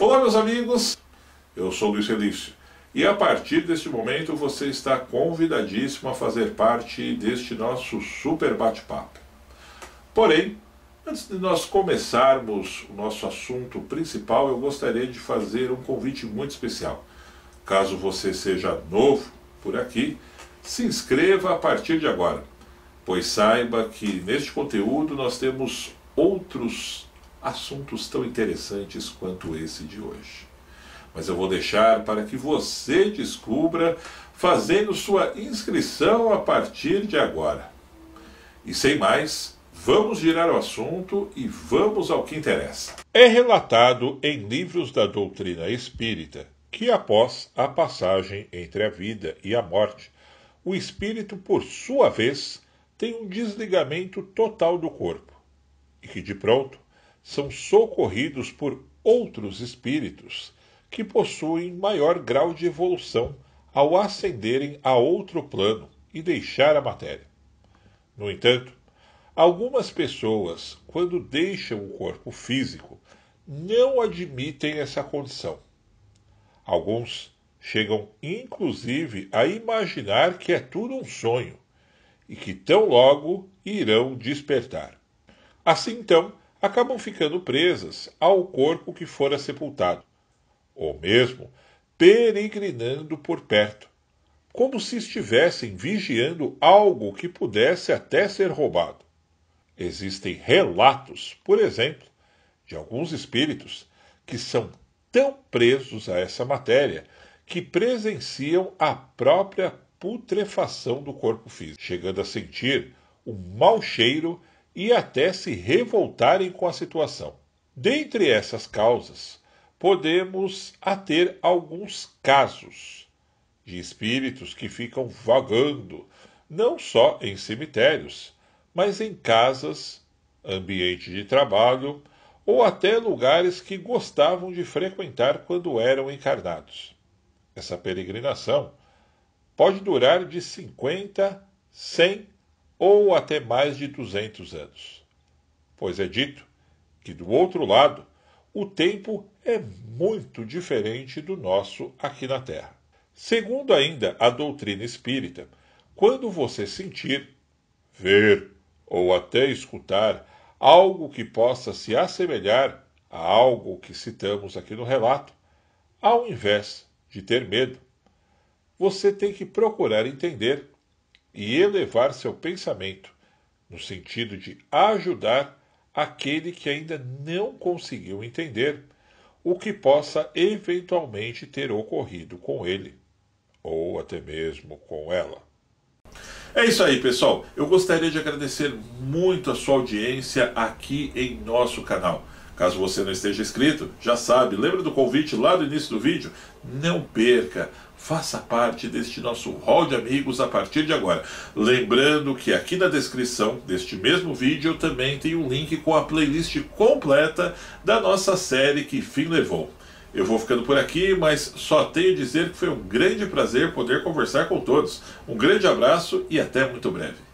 Olá, meus amigos, eu sou Luiz Felício e a partir deste momento você está convidadíssimo a fazer parte deste nosso super bate-papo. Porém, antes de nós começarmos o nosso assunto principal, eu gostaria de fazer um convite muito especial. Caso você seja novo por aqui, se inscreva a partir de agora, pois saiba que neste conteúdo nós temos outros assuntos tão interessantes quanto esse de hoje. Mas eu vou deixar para que você descubra fazendo sua inscrição a partir de agora. E sem mais, vamos girar o assunto e vamos ao que interessa. É relatado em livros da doutrina espírita que, após a passagem entre a vida e a morte, o espírito, por sua vez, tem um desligamento total do corpo e que, de pronto, são socorridos por outros espíritos que possuem maior grau de evolução ao ascenderem a outro plano e deixar a matéria. No entanto, algumas pessoas, quando deixam o corpo físico, não admitem essa condição. Alguns chegam inclusive a imaginar que é tudo um sonho e que tão logo irão despertar. Assim então, acabam ficando presas ao corpo que fora sepultado, ou mesmo peregrinando por perto, como se estivessem vigiando algo que pudesse até ser roubado. Existem relatos, por exemplo, de alguns espíritos que são tão presos a essa matéria que presenciam a própria putrefação do corpo físico, chegando a sentir um mau cheiro e até se revoltarem com a situação. Dentre essas causas, podemos ater alguns casos de espíritos que ficam vagando, não só em cemitérios, mas em casas, ambiente de trabalho ou até lugares que gostavam de frequentar quando eram encarnados. Essa peregrinação pode durar de 50, 100 ou até mais de 200 anos. Pois é dito que, do outro lado, o tempo é muito diferente do nosso aqui na Terra. Segundo ainda a doutrina espírita, quando você sentir, ver ou até escutar algo que possa se assemelhar a algo que citamos aqui no relato, ao invés de ter medo, você tem que procurar entender e elevar seu pensamento, no sentido de ajudar aquele que ainda não conseguiu entender o que possa eventualmente ter ocorrido com ele, ou até mesmo com ela. É isso aí, pessoal. Eu gostaria de agradecer muito a sua audiência aqui em nosso canal. Caso você não esteja inscrito, já sabe, lembra do convite lá do início do vídeo? Não perca, faça parte deste nosso hall de amigos a partir de agora. Lembrando que aqui na descrição deste mesmo vídeo eu também tenho um link com a playlist completa da nossa série Que Fim Levou. Eu vou ficando por aqui, mas só tenho a dizer que foi um grande prazer poder conversar com todos. Um grande abraço e até muito breve.